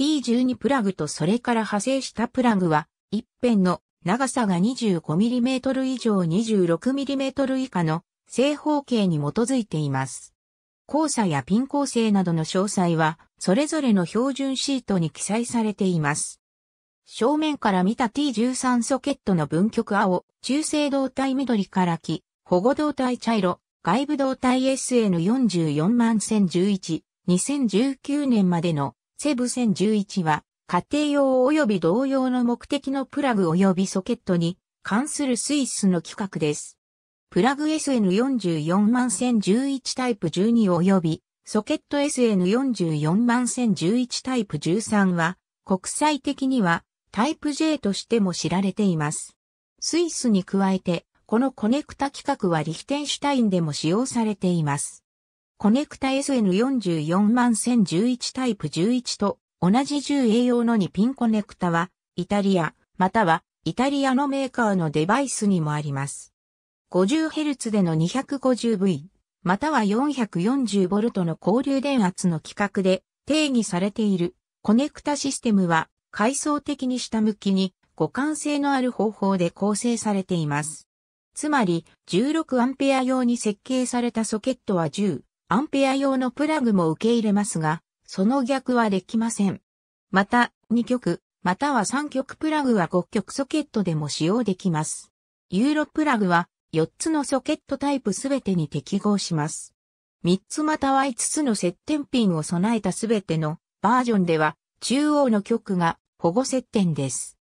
T12 プラグとそれから派生したプラグは、一辺の長さが 25mm 以上 26mm 以下の正方形に基づいています。交差やピン構成などの詳細は、それぞれの標準シートに記載されています。正面から見た T13 ソケットの分極青、中性動体緑から木、保護動体茶色、外部動体 SN44 万1011、2019年までのセブ1011は、家庭用及び同様の目的のプラグ及びソケットに関するスイスの規格です。プラグ SN44 1011タイプ12及びソケット SN44 1011タイプ13は国際的にはタイプ J としても知られています。スイスに加えてこのコネクタ規格はリヒテンシュタインでも使用されています。コネクタ SN44 万1011タイプ11と同じ 10A 用の2ピンコネクタは、イタリア、またはイタリアのメーカーのデバイスにもあります。50Hz での 250V、または 440V の交流電圧の規格で定義されているコネクタシステムは階層的に下向きに互換性のある方法で構成されています。つまり 16A 用に設計されたソケットは10、アンペア用のプラグも受け入れますが、その逆はできません。また、2極、または3極プラグは5極ソケットでも使用できます。ユーロプラグは4つのソケットタイプすべてに適合します。3つまたは5つの接点ピンを備えたすべてのバージョンでは中央の極が保護接点です。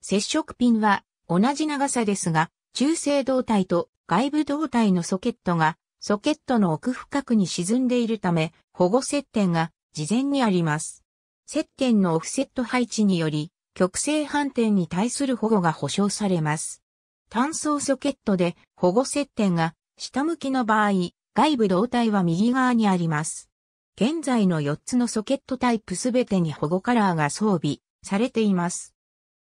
接触ピンは同じ長さですが中性導体と外部導体のソケットがソケットの奥深くに沈んでいるため、保護接点が事前にあります。接点のオフセット配置により、極性反転に対する保護が保証されます。単層ソケットで保護接点が下向きの場合、外部胴体は右側にあります。現在の4つのソケットタイプすべてに保護カラーが装備されています。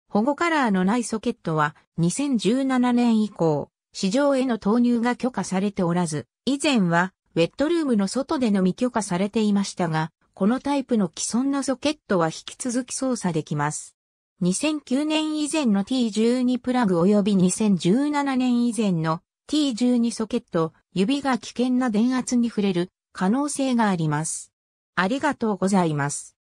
保護カラーのないソケットは2017年以降、市場への投入が許可されておらず、以前はウェットルームの外でのみ許可されていましたが、このタイプの既存のソケットは引き続き操作できます。2009年以前の T12 プラグ及び2017年以前の T12 ソケット、指が危険な電圧に触れる可能性があります。ありがとうございます。